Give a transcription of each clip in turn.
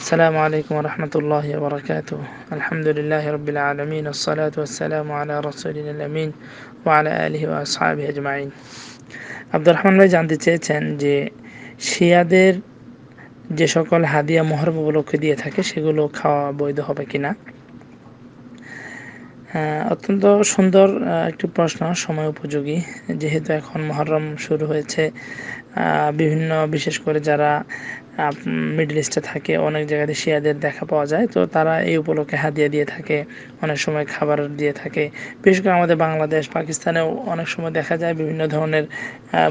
السلام عليكم ورحمة الله وبركاته الحمد لله رب العالمين والصلاة والسلام على رسولنا الأمين وعلى آله وأصحابه أجمعين عبد الرحمن رجع জানতে চেয়েছেন جي شيادر যে সকল হাদিয়া মোহরম উপলক্ষে দিয়ে থাকে সেগুলো খাওয়া বৈধ হবে কিনা হ্যাঁ, অত্যন্ত সুন্দর একটি প্রশ্ন সময় উপযোগী যেহেতু এখন মহরম শুরু হয়েছে বিভিন্ন বিশেষ করে যারা মিডল ইস্টে থাকে অনেক জায়গাতে শিয়াদের দেখা পাওয়া যায় তো তারা এই উপলক্ষে হাদিয়া দিয়ে থাকে অনেক সময় খাবার দিয়ে থাকে বিশেষ করে আমাদের বাংলাদেশ পাকিস্তানেও অনেক সময় দেখা যায় বিভিন্ন ধরনের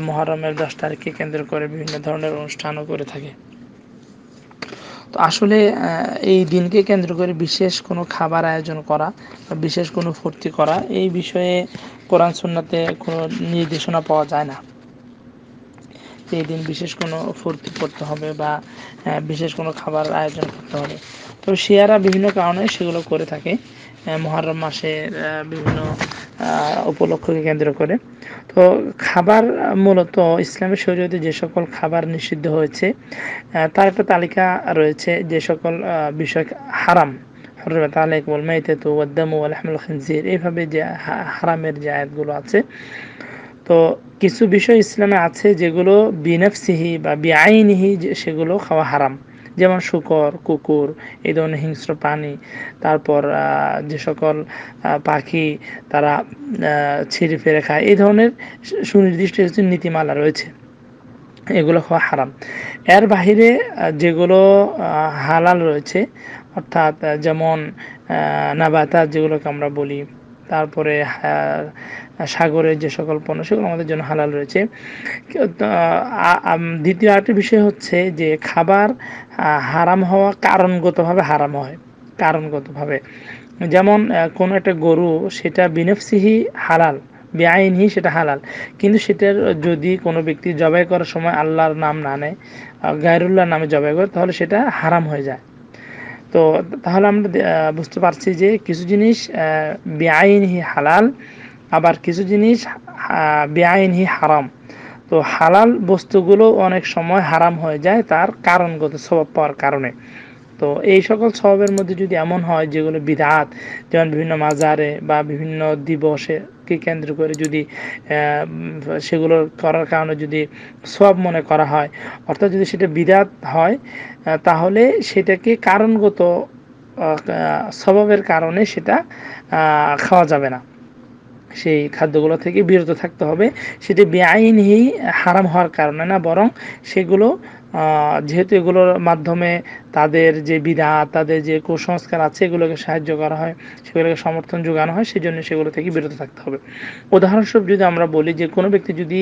মহরমের দশ তারিখকে কেন্দ্র করে বিভিন্ন ধরনের অনুষ্ঠানও করে থাকে তো আসলে এই দিনকে কেন্দ্র করে বিশেষ কোনো খাবার আয়োজন করা বিশেষ কোনো ফুর্তি করা এই বিষয়ে কোরআন সুন্নাতে কোনো নির্দেশনা পাওয়া যায় না এই দিন বিশেষ কোনো ফুর্তি করতে হবে বা বিশেষ কোনো খাবার আয়োজন করতে হবে তো শিয়ারা বিভিন্ন কারণে সেগুলো করে থাকে মহরম মাসে বিভিন্ন উপলক্ষকে কেন্দ্র করে তো খাবার মূলত ইসলামের শরীয়তে যে সকল খাবার নিষিদ্ধ হয়েছে তার একটা তালিকা রয়েছে যে সকল বিষয় হারাম হরমত আলাইকুল মাইতাতু ওয়াদ্দামু ওয়াল হামলুল এইভাবে যে হারামের যে আয়াতগুলো আছে তো কিছু বিষয় ইসলামে আছে যেগুলো বিনাফসিহি বা বিআইনিহি সেগুলো খাওয়া হারাম যেমন শুকর কুকুর এই ধরনের হিংস্র প্রাণী তারপর যে সকল পাখি তারা ছিঁড়ে ফেরে খায় এই ধরনের সুনির্দিষ্ট কিছু নীতিমালা রয়েছে এগুলো খাওয়া হারাম এর বাহিরে যেগুলো হালাল রয়েছে অর্থাৎ যেমন নাবাতা যেগুলোকে আমরা বলি তারপরে সাগরের যে সকল পণ্য সেগুলো আমাদের জন্য হালাল রয়েছে দ্বিতীয় আরেকটি বিষয় হচ্ছে যে খাবার হারাম হওয়া কারণগতভাবে হারাম হয় কারণগতভাবে যেমন কোনো একটা গরু সেটা বিনেফসিহি হালাল বেআইনহি সেটা হালাল কিন্তু সেটার যদি কোনো ব্যক্তি জবাই করার সময় আল্লাহর নাম না নেয় গায়রুল্লাহর নামে জবাই করে তাহলে সেটা হারাম হয়ে যায় তো তাহলে আমরা বুঝতে পারছি যে কিছু জিনিস বেআইনহি হালাল আবার কিছু জিনিস বেআইনহি হারাম তো হালাল বস্তুগুলো অনেক সময় হারাম হয়ে যায় তার কারণগত স্বভাব পাওয়ার কারণে তো এই সকল স্বভাবের মধ্যে যদি এমন হয় যেগুলো বিধাত যেমন বিভিন্ন মাজারে বা বিভিন্ন দিবসে হজকে কেন্দ্র করে যদি সেগুলো করার কারণে যদি সব মনে করা হয় অর্থাৎ যদি সেটা বিরাট হয় তাহলে সেটাকে কারণগত স্বভাবের কারণে সেটা খাওয়া যাবে না সেই খাদ্যগুলো থেকে বিরত থাকতে হবে সেটি বেআইনই হারাম হওয়ার কারণে না বরং সেগুলো যেহেতু এগুলোর মাধ্যমে তাদের যে বিধা তাদের যে কুসংস্কার আছে এগুলোকে সাহায্য করা হয় সেগুলোকে সমর্থন যোগানো হয় সেজন্য সেগুলো থেকে বিরত থাকতে হবে উদাহরণস্বরূপ যদি আমরা বলি যে কোনো ব্যক্তি যদি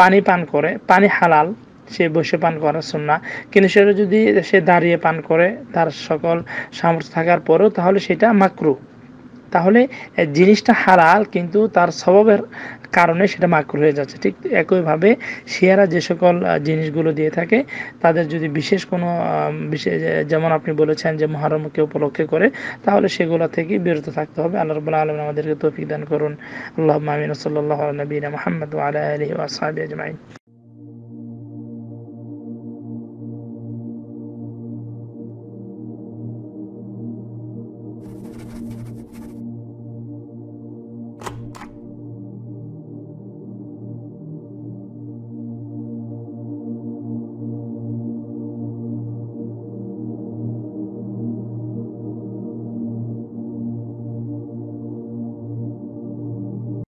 পানি পান করে পানি হালাল সে বসে পান শোন না কিন্তু সেটা যদি সে দাঁড়িয়ে পান করে তার সকল সামর্থ্য থাকার পরেও তাহলে সেটা মাকরু তাহলে জিনিসটা হালাল কিন্তু তার স্বভাবের কারণে সেটা মাকরু হয়ে যাচ্ছে ঠিক একইভাবে শেয়ারা যে সকল জিনিসগুলো দিয়ে থাকে তাদের যদি বিশেষ কোনো বিশেষ যেমন আপনি বলেছেন যে মহারমকে উপলক্ষে করে তাহলে সেগুলো থেকে বিরত থাকতে হবে আল্লাহ রবুল্লা আলম আমাদেরকে তৌফিক দান করুন আল্লাহ মামিন সাল্লাহ নবীন মোহাম্মদ আলাহ আলহি ওয়াসাবি আজমাইন